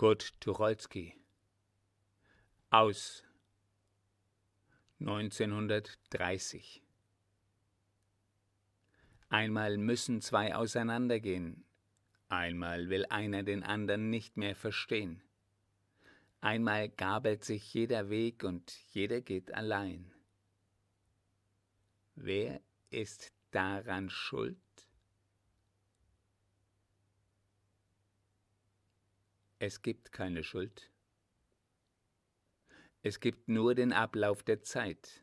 Kurt Tucholsky aus 1930 Einmal müssen zwei auseinandergehen, einmal will einer den anderen nicht mehr verstehen. Einmal gabelt sich jeder Weg und jeder geht allein. Wer ist daran schuld? Es gibt keine Schuld. Es gibt nur den Ablauf der Zeit.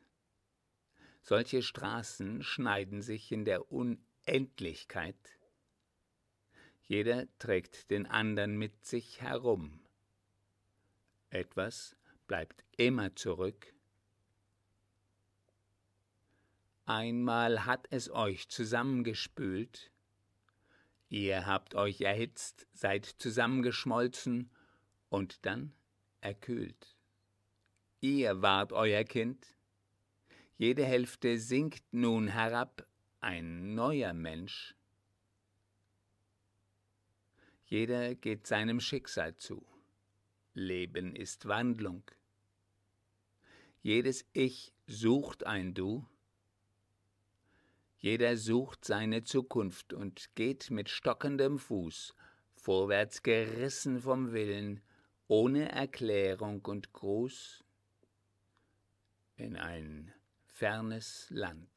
Solche Straßen schneiden sich in der Unendlichkeit. Jeder trägt den anderen mit sich herum. Etwas bleibt immer zurück. Einmal hat es euch zusammengespült, Ihr habt euch erhitzt, seid zusammengeschmolzen und dann erkühlt. Ihr wart euer Kind. Jede Hälfte sinkt nun herab, ein neuer Mensch. Jeder geht seinem Schicksal zu. Leben ist Wandlung. Jedes Ich sucht ein Du jeder sucht seine Zukunft und geht mit stockendem Fuß, vorwärts gerissen vom Willen, ohne Erklärung und Gruß, in ein fernes Land.